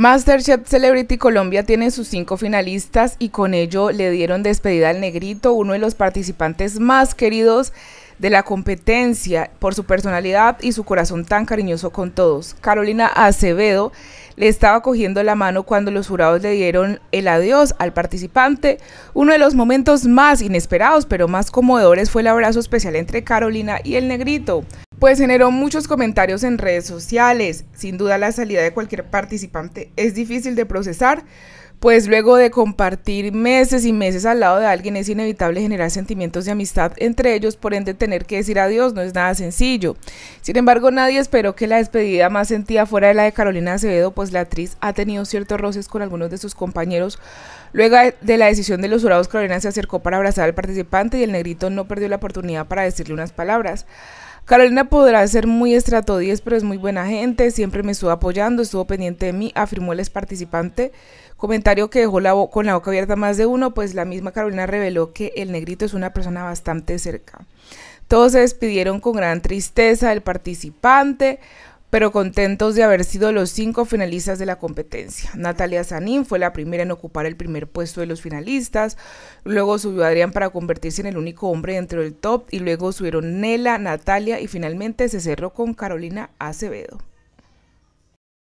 MasterChef Celebrity Colombia tiene sus cinco finalistas y con ello le dieron despedida al negrito, uno de los participantes más queridos de la competencia por su personalidad y su corazón tan cariñoso con todos. Carolina Acevedo le estaba cogiendo la mano cuando los jurados le dieron el adiós al participante. Uno de los momentos más inesperados pero más conmovedores fue el abrazo especial entre Carolina y el negrito pues generó muchos comentarios en redes sociales. Sin duda la salida de cualquier participante es difícil de procesar, pues luego de compartir meses y meses al lado de alguien es inevitable generar sentimientos de amistad entre ellos, por ende tener que decir adiós no es nada sencillo. Sin embargo, nadie esperó que la despedida más sentida fuera de la de Carolina Acevedo, pues la actriz ha tenido ciertos roces con algunos de sus compañeros. Luego de la decisión de los jurados, Carolina se acercó para abrazar al participante y el negrito no perdió la oportunidad para decirle unas palabras. Carolina podrá ser muy estrato 10, pero es muy buena gente, siempre me estuvo apoyando, estuvo pendiente de mí, afirmó el ex participante. Comentario que dejó con la boca abierta más de uno, pues la misma Carolina reveló que el negrito es una persona bastante cerca. Todos se despidieron con gran tristeza del participante, pero contentos de haber sido los cinco finalistas de la competencia. Natalia Sanín fue la primera en ocupar el primer puesto de los finalistas, luego subió Adrián para convertirse en el único hombre dentro del top y luego subieron Nela, Natalia y finalmente se cerró con Carolina Acevedo.